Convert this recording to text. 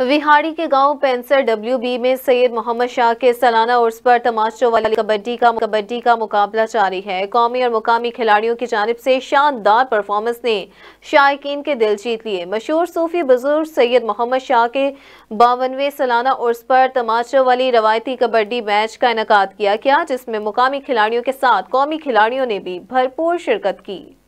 विहाड़ी के गांव पेंसर डब्ल्यूबी में सैयद मोहम्मद शाह के सालाना उर्स पर तमाशो वाली कबड्डी का कबड्डी का मुकाबला जारी है कौमी और मुकामी खिलाड़ियों की जानब से शानदार परफॉर्मेंस ने शायकीन के दिल जीत लिए मशहूर सूफी बुजुर्ग सैयद मोहम्मद शाह के बावनवे सालाना उर्स पर तमाशो वाली रवायती कबड्डी मैच का इनका किया गया जिसमें मुकामी खिलाड़ियों के साथ कौमी खिलाड़ियों ने भी भरपूर शिरकत की